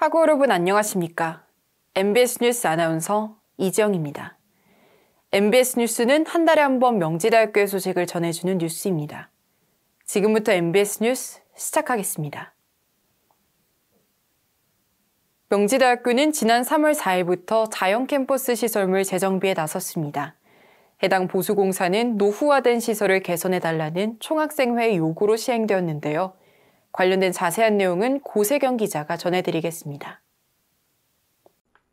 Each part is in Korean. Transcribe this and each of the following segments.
하고 여러분 안녕하십니까. MBS 뉴스 아나운서 이지영입니다. MBS 뉴스는 한 달에 한 번 명지대학교의 소식을 전해주는 뉴스입니다. 지금부터 MBS 뉴스 시작하겠습니다. 명지대학교는 지난 3월 4일부터 자연 캠퍼스 시설물 재정비에 나섰습니다. 해당 보수공사는 노후화된 시설을 개선해달라는 총학생회의 요구로 시행되었는데요. 관련된 자세한 내용은 고세경 기자가 전해드리겠습니다.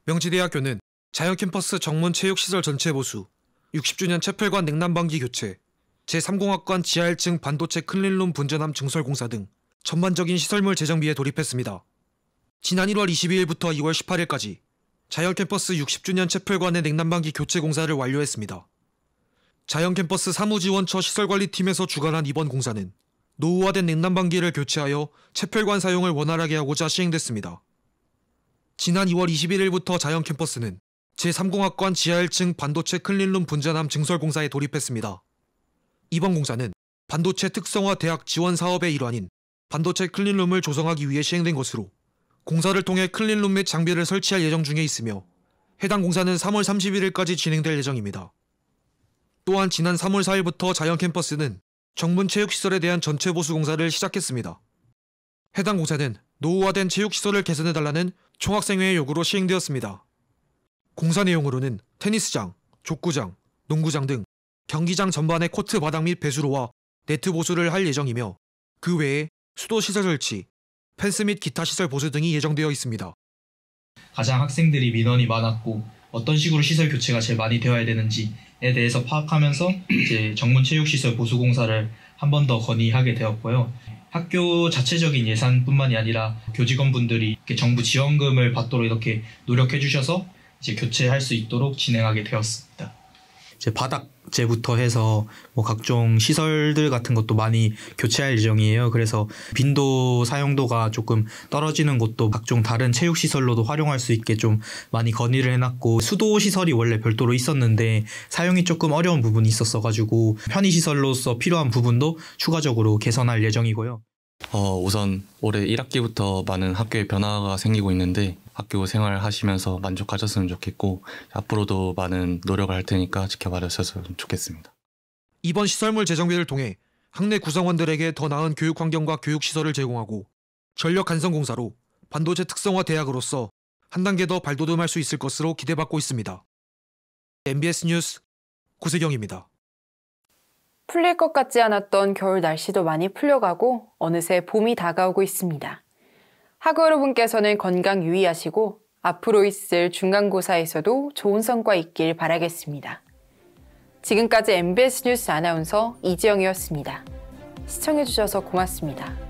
명지대학교는 자연캠퍼스 정문체육시설 전체 보수, 60주년 채플관 냉난방기 교체, 제3공학관 지하 1층 반도체 클린룸 분전함 증설공사 등 전반적인 시설물 재정비에 돌입했습니다. 지난 1월 22일부터 2월 18일까지 자연캠퍼스 60주년 채플관의 냉난방기 교체 공사를 완료했습니다. 자연캠퍼스 사무지원처 시설관리팀에서 주관한 이번 공사는 노후화된 냉난방기를 교체하여 채표관 사용을 원활하게 하고자 시행됐습니다. 지난 2월 21일부터 자연 캠퍼스는 제3공학관 지하 1층 반도체 클린룸 분자남 증설공사에 돌입했습니다. 이번 공사는 반도체 특성화 대학 지원 사업의 일환인 반도체 클린룸을 조성하기 위해 시행된 것으로 공사를 통해 클린룸 및 장비를 설치할 예정 중에 있으며 해당 공사는 3월 31일까지 진행될 예정입니다. 또한 지난 3월 4일부터 자연 캠퍼스는 정문 체육시설에 대한 전체 보수 공사를 시작했습니다. 해당 공사는 노후화된 체육시설을 개선해달라는 총학생회의 요구로 시행되었습니다. 공사 내용으로는 테니스장, 족구장, 농구장 등 경기장 전반의 코트 바닥 및 배수로와 네트 보수를 할 예정이며 그 외에 수도 시설 설치, 펜스 및 기타 시설 보수 등이 예정되어 있습니다. 가장 학생들이 민원이 많았고 어떤 식으로 시설 교체가 제일 많이 되어야 되는지 에 대해서 파악하면서 이제 정문 체육시설 보수공사를 한 번 더 건의하게 되었고요. 학교 자체적인 예산뿐만이 아니라 교직원분들이 정부 지원금을 받도록 이렇게 노력해 주셔서 이제 교체할 수 있도록 진행하게 되었습니다. 이제 바닥재부터 해서 뭐 각종 시설들 같은 것도 많이 교체할 예정이에요. 그래서 빈도 사용도가 조금 떨어지는 곳도 각종 다른 체육 시설로도 활용할 수 있게 좀 많이 건의를 해놨고 수도 시설이 원래 별도로 있었는데 사용이 조금 어려운 부분이 있었어 가지고 편의 시설로서 필요한 부분도 추가적으로 개선할 예정이고요. 어, 우선 올해 1학기부터 많은 학교의 변화가 생기고 있는데 학교 생활 하시면서 만족하셨으면 좋겠고 앞으로도 많은 노력을 할 테니까 지켜봐 주셨으면 좋겠습니다. 이번 시설물 재정비를 통해 학내 구성원들에게 더 나은 교육 환경과 교육 시설을 제공하고 전력 간선 공사로 반도체 특성화 대학으로서 한 단계 더 발돋움할 수 있을 것으로 기대받고 있습니다. MBS 뉴스 구세경입니다. 풀릴 것 같지 않았던 겨울 날씨도 많이 풀려가고 어느새 봄이 다가오고 있습니다. 학우 여러분께서는 건강 유의하시고 앞으로 있을 중간고사에서도 좋은 성과 있길 바라겠습니다. 지금까지 MBS 뉴스 아나운서 이지영이었습니다. 시청해주셔서 고맙습니다.